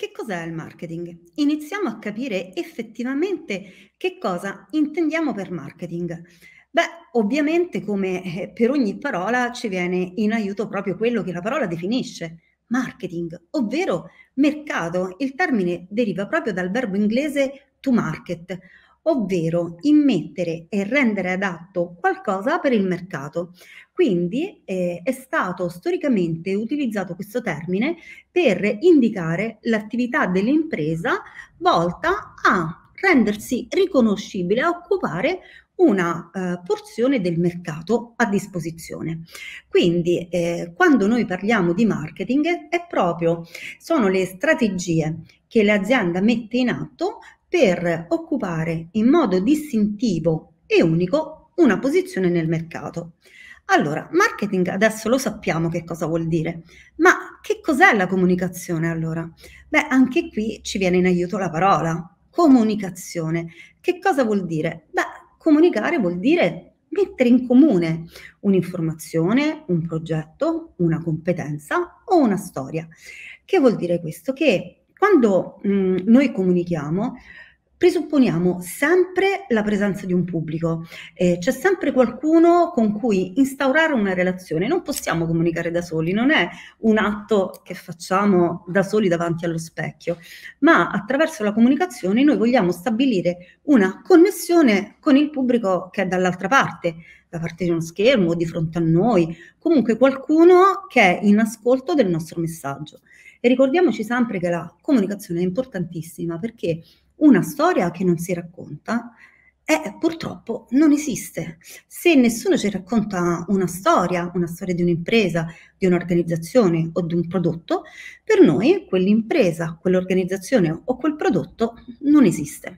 Che cos'è il marketing? Iniziamo a capire effettivamente che cosa intendiamo per marketing. Beh, ovviamente come eh, per ogni parola ci viene in aiuto proprio quello che la parola definisce, marketing, ovvero mercato. Il termine deriva proprio dal verbo inglese to market, ovvero immettere e rendere adatto qualcosa per il mercato. Quindi eh, è stato storicamente utilizzato questo termine per indicare l'attività dell'impresa volta a rendersi riconoscibile, a occupare una eh, porzione del mercato a disposizione. Quindi eh, quando noi parliamo di marketing è proprio sono le strategie che l'azienda mette in atto per occupare in modo distintivo e unico una posizione nel mercato. Allora, marketing adesso lo sappiamo che cosa vuol dire, ma che cos'è la comunicazione allora? Beh, anche qui ci viene in aiuto la parola, comunicazione. Che cosa vuol dire? Beh, comunicare vuol dire mettere in comune un'informazione, un progetto, una competenza o una storia. Che vuol dire questo? Che quando mh, mm, noi comunichiamo, presupponiamo sempre la presenza di un pubblico, eh, c'è sempre qualcuno con cui instaurare una relazione, non possiamo comunicare da soli, non è un atto che facciamo da soli davanti allo specchio, ma attraverso la comunicazione noi vogliamo stabilire una connessione con il pubblico che è dall'altra parte, da parte di uno schermo, di fronte a noi, comunque qualcuno che è in ascolto del nostro messaggio. E ricordiamoci sempre che la comunicazione è importantissima perché una storia che non si racconta eh, purtroppo non esiste. Se nessuno ci racconta una storia, una storia di un'impresa, di un'organizzazione o di un prodotto, per noi quell'impresa, quell'organizzazione o quel prodotto non esiste.